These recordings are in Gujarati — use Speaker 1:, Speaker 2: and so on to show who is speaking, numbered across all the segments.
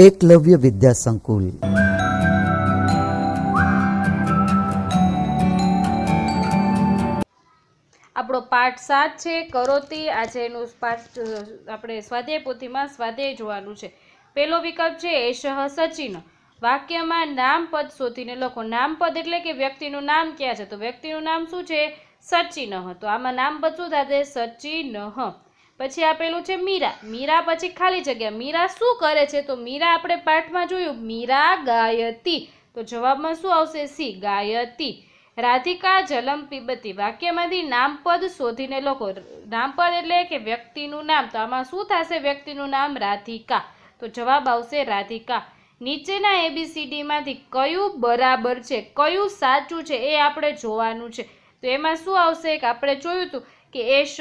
Speaker 1: એકલવ્ય વિદ્યા સંકુલ આપણો પાઠ સાત છે કરોતી આજે એનું પાઠ આપણે સ્વાધ્યાય પોથીમાં સ્વાધ્યાય જોવાનું છે પહેલો વિકલ્પ છે એશ સચિન વાક્યમાં નામપદ શોધીને લખો નામપદ એટલે કે વ્યક્તિનું નામ ક્યાં છે તો વ્યક્તિનું નામ શું છે સચિન તો આમાં નામ પદ શું થશે સચિન પછી આપેલું છે મીરા મીરા પછી ખાલી જગ્યા મીરા શું કરે છે તો મીરા આપણે પાઠમાં જોયું મીરા ગાયતી તો જવાબમાં શું આવશે સી ગાયતી રાધિકા જલમ પીબતી વાક્યમાંથી નામપદ શોધીને લોકો નામપદ એટલે કે વ્યક્તિનું નામ તો આમાં શું થશે વ્યક્તિનું નામ રાધિકા તો જવાબ આવશે રાધિકા નીચેના એબીસીડીમાંથી કયું બરાબર છે કયું સાચું છે એ આપણે જોવાનું છે તો એમાં શું આવશે કે આપણે જોયું હતું કે એ શહ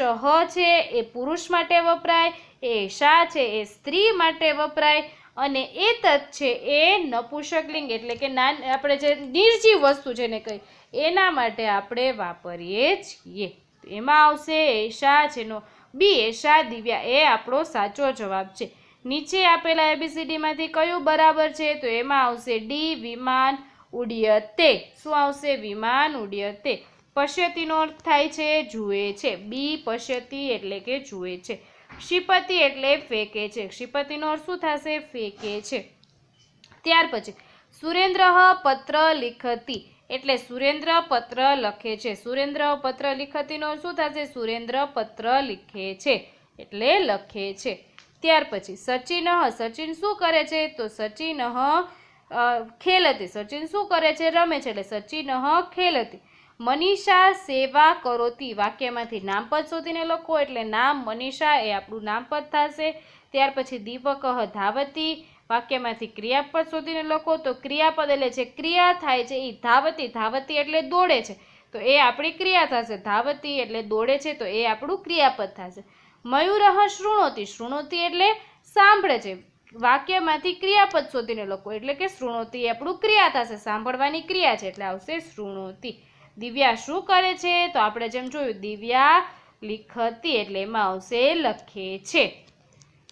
Speaker 1: છે એ પુરુષ માટે વપરાય એ શા છે એ સ્ત્રી માટે વપરાય અને એ તત્ છે એ નપુષકલિંગ એટલે કે નાન આપણે જે નિર્જીવ વસ્તુ જેને કહી એના માટે આપણે વાપરીએ છીએ એમાં આવશે એશા છેનો બી એશા દિવ્યા એ આપણો સાચો જવાબ છે નીચે આપેલા એબીસીડીમાંથી કયું બરાબર છે તો એમાં આવશે ડી વિમાન ઉડ્યતે શું આવશે વિમાન ઉડ્યતે પશ્યતિનો અર્થ થાય છે જુએ છે બી પશ્યતિ એટલે કે જુએ છે ક્ષિપતિ એટલે ફેંકે છે ક્ષિપતિનો અર્થ શું થશે ફેંકે છે ત્યાર પછી સુરેન્દ્ર પત્ર લિખતી એટલે સુરેન્દ્ર પત્ર લખે છે સુરેન્દ્ર પત્ર લિખતીનો શું થશે સુરેન્દ્ર પત્ર લખે છે એટલે લખે છે ત્યાર પછી સચિન સચિન શું કરે છે તો સચિન ખેલતી સચિન શું કરે છે રમે છે એટલે સચિન ખેલતી મનીષા સેવા કરોતી વાક્યમાંથી નામપદ શોધીને લખો એટલે નામ મનીષા એ આપણું નામપદ થશે ત્યાર પછી દીપક ધાવતી વાક્યમાંથી ક્રિયાપદ શોધીને લખો તો ક્રિયાપદ એટલે જે ક્રિયા થાય છે એ ધાવતી ધાવતી એટલે દોડે છે તો એ આપણી ક્રિયા થશે ધાવતી એટલે દોડે છે તો એ આપણું ક્રિયાપદ થશે મયુરહ શૃણોતી શૃણોતી એટલે સાંભળે છે વાક્યમાંથી ક્રિયાપદ શોધીને લખો એટલે કે શૃણોતી આપણું ક્રિયા થશે સાંભળવાની ક્રિયા છે એટલે આવશે શૃણોતી દિવ્યા શું કરે છે તો આપણે જેમ જોયું દિવ્યા લિખતી એટલે એમાં આવશે લખે છે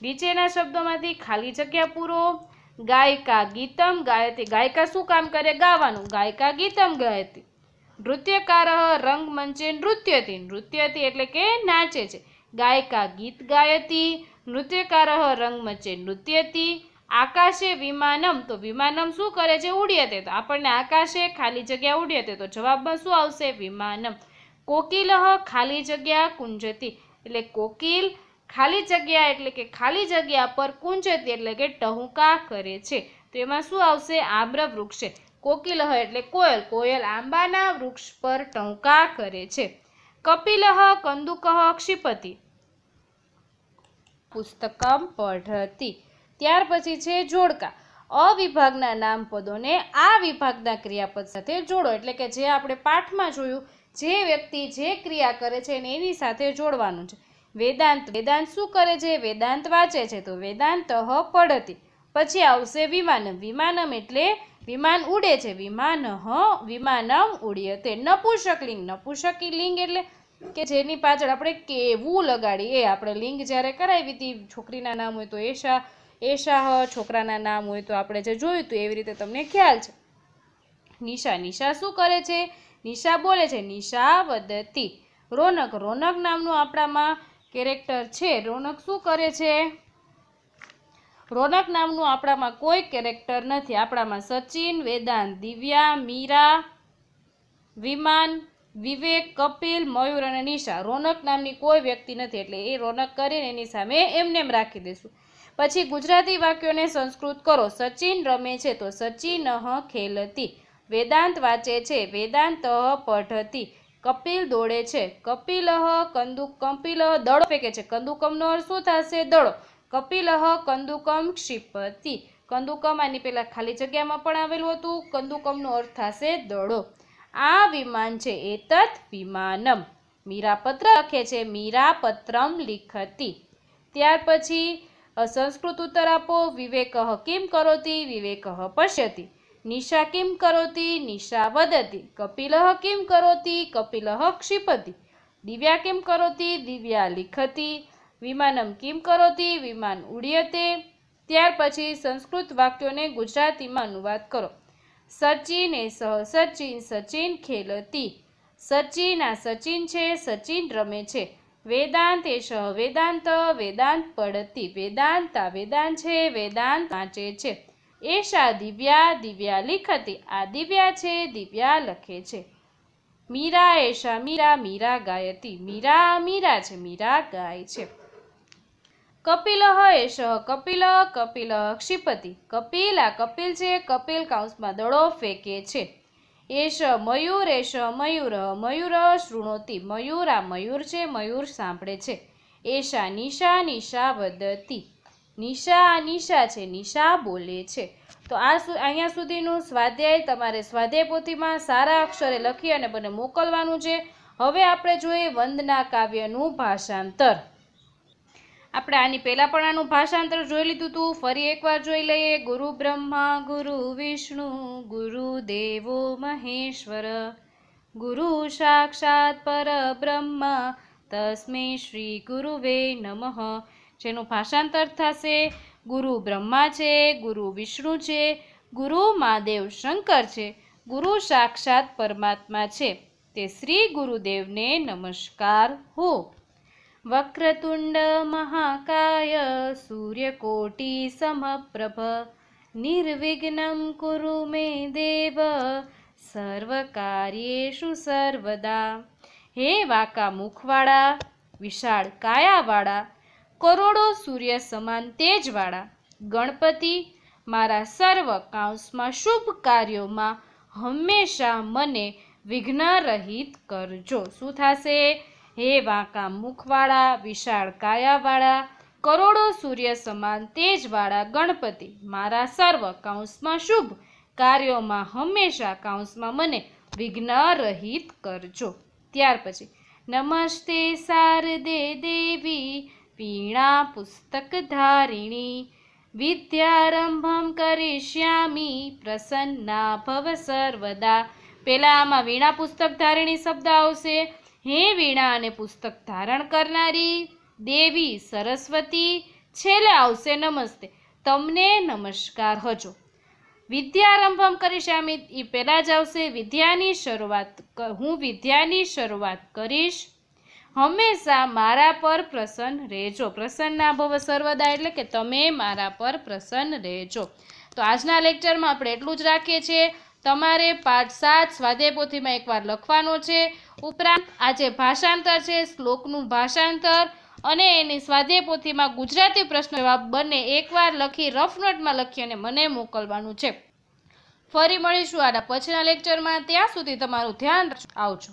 Speaker 1: નીચેના શબ્દોમાંથી ખાલી જગ્યા પૂરો ગાયકા ગીતમ ગાયતી ગાયકા શું કામ કરે ગાવાનું ગાયકા ગીતમ ગાયતી નૃત્યકાર રંગમંચે નૃત્યથી નૃત્યથી એટલે કે નાચે છે ગાયકા ગીત ગાયતી નૃત્યકાર રંગમંચે નૃત્યતી આકાશે વિમાનમ તો વિમાનમ શું કરે છે ઉડ્યતે તો આપણને આકાશે ખાલી જગ્યા ઉડ્યતે તો જવાબમાં શું આવશે વિમાનમ કોકિલહ ખાલી જગ્યા કુંજતી એટલે કોકિલ ખાલી જગ્યા એટલે કે ખાલી જગ્યા પર કુંજતી એટલે કે ટહુકા કરે છે તો એમાં શું આવશે આમ્ર વૃક્ષે કોકિલહ એટલે કોયલ કોયલ આંબાના વૃક્ષ પર ટહુકા કરે છે કપિલહ કંદુકહ ક્ષિપતિ પુસ્તકમ પઢતી ત્યાર પછી છે જોડકા અવિભાગના વિભાગના નામપદોને આ વિભાગના ક્રિયાપદ સાથે જોડો એટલે કે જે આપણે પાઠમાં જોયું જે વ્યક્તિ જે ક્રિયા કરે છે ને એની સાથે જોડવાનું છે વેદાંત વેદાંત શું કરે છે વેદાંત વાંચે છે તો વેદાંત હ પડતી પછી આવશે વિમાનમ વિમાનમ એટલે વિમાન ઉડે છે વિમાન હ વિમાનમ ઉડ્યતે નપુષક લિંગ નપુષકી લિંગ એટલે કે જેની પાછળ આપણે કેવું લગાડીએ આપણે લિંગ જ્યારે કરાવી હતી છોકરીના નામ હોય તો એશા એ છોકરાના નામ હોય તો આપણે જે જોયું હતું એવી રીતે તમને ખ્યાલ છે નિશા નિશા શું કરે છે નિશા બોલે છે નિશા વદતી રોનક રોનક નામનું આપણામાં કેરેક્ટર છે રોનક શું કરે છે રોનક નામનું આપણામાં કોઈ કેરેક્ટર નથી આપણામાં સચિન વેદાંત દિવ્યા મીરા વિમાન વિવેક કપિલ મયુર અને નિશા રોનક નામની કોઈ વ્યક્તિ નથી એટલે એ રોનક કરીને એની સામે એમને એમ રાખી દઈશું પછી ગુજરાતી વાક્યોને સંસ્કૃત કરો સચિન રમે છે તો સચિન ખેલતી વેદાંત વાંચે છે વેદાંત પઢતી કપિલ દોડે છે કપિલહ કંદુ કપિલ દડો ફેંકે છે કંદુકમનો અર્થ શું થશે દડો કપિલહ કંદુકમ ક્ષિપતિ કંદુકમ આની પહેલાં ખાલી જગ્યામાં પણ આવેલું હતું કંદુકમનો અર્થ થશે દડો આ વિમાન છે એતત વિમાનમ મીરાપત્ર લખે છે મીરાપત્રમ લિખતી ત્યાર પછી અસંસ્કૃત ઉત્તર આપો વિવેક કિમ કરોતી વિવેક પશ્યતિ નિશા કિમ કરોતી નિશા વદતી કપિલ કિમ કરોતી કપિલ ક્ષિપતિ દિવ્યા કિમ કરોતી દિવ્યા લિખતી વિમાનમ કિમ કરોતી વિમાન ઉડ્યતે ત્યાર પછી સંસ્કૃત વાક્યોને ગુજરાતીમાં અનુવાદ કરો સચિન એ સહ સચિન સચિન ખેલતી સચિન આ સચિન છે સચિન રમે છે વેદાંતેશ વેદાંત વેદાંત પડતી વેદાંતા વેદાંત છે વેદાંત વાંચે છે એશા દિવ્યા દિવ્યા લિખતી આ દિવ્યા છે દિવ્યા લખે છે મીરા એશા મીરા મીરા ગાયતી મીરા મીરા છે મીરા ગાય છે કપિલ એશ કપિલ કપિલ ક્ષિપતિ કપિલ આ કપિલ છે કપિલ કાઉસમાં દડો ફેંકે છે એશ મયુરેશ મયુર મયુર શૃણોતી મયુર આ મયુર છે મયુર સાંભળે છે એશા નિશા નિશા વદતી નિશા આ નિશા છે નિશા બોલે છે તો આ અહીંયા સુધીનું સ્વાધ્યાય તમારે સ્વાધ્યાય પોથીમાં સારા અક્ષરે લખી અને મને મોકલવાનું છે હવે આપણે જોઈએ વંદના કાવ્યનું ભાષાંતર આપણે આની પહેલાં પણ આનું ભાષાંતર જોઈ લીધું હતું ફરી એકવાર જોઈ લઈએ ગુરુ બ્રહ્મા ગુરુ વિષ્ણુ ગુરુ દેવો મહેશ્વર ગુરુ સાક્ષાત પર બ્રહ્મ તસ્મે શ્રી ગુરુવે નમઃ જેનું ભાષાંતર થશે ગુરુ બ્રહ્મા છે ગુરુ વિષ્ણુ છે ગુરુ મહાદેવ શંકર છે ગુરુ સાક્ષાત પરમાત્મા છે તે શ્રી ગુરુદેવને નમસ્કાર હો વક્રતુંડ મહાકાય સૂર્યકોટી સમપ્રભ નિર્વિઘ્નમ કુરુ મે દેવ સર્વકાર્યેષુ સર્વદા હે વાકા મુખવાળા વિશાળ કાયાવાળા કરોડો સૂર્ય સમાન તેજવાળા ગણપતિ મારા સર્વ કાંસમાં શુભ કાર્યોમાં હંમેશા મને વિઘ્ન રહિત કરજો શું થશે હે વાંકા મુખવાળા વિશાળ કાયાવાળા કરોડો સૂર્ય સમાન તેજવાળા ગણપતિ મારા સર્વ કાંસમાં શુભ કાર્યોમાં હંમેશા કાંસમાં મને વિઘ્ન રહિત કરજો ત્યાર પછી નમસ્તે શારદે દેવી પીણા પુસ્તક ધારિણી વિદ્યારંભમ કરિષ્યામી પ્રસન્ના ભવ સર્વદા પહેલાં આમાં વીણા પુસ્તક ધારિણી શબ્દ આવશે હે વીણા અને પુસ્તક ધારણ કરનારી દેવી સરસ્વતી છેલ્લે આવશે નમસ્તે તમને નમસ્કાર હજો વિદ્યારંભમ કરીશામી એ પહેલાં જ આવશે વિદ્યાની શરૂઆત હું વિદ્યાની શરૂઆત કરીશ હંમેશા મારા પર પ્રસન્ન રહેજો પ્રસન્નના ભવ સર્વદા એટલે કે તમે મારા પર પ્રસન્ન રહેજો તો આજના લેક્ચરમાં આપણે એટલું જ રાખીએ છીએ તમારે પાઠ સાત સ્વાધ્યાય એકવાર લખવાનો છે ઉપરાંત આ જે ભાષાંતર છે શ્લોકનું ભાષાંતર અને એની સ્વાધ્યાય ગુજરાતી પ્રશ્ન જવાબ બંને એકવાર લખી રફ નોટમાં લખી અને મને મોકલવાનું છે ફરી મળીશું આના પછીના લેક્ચરમાં ત્યાં સુધી તમારું ધ્યાન આવજો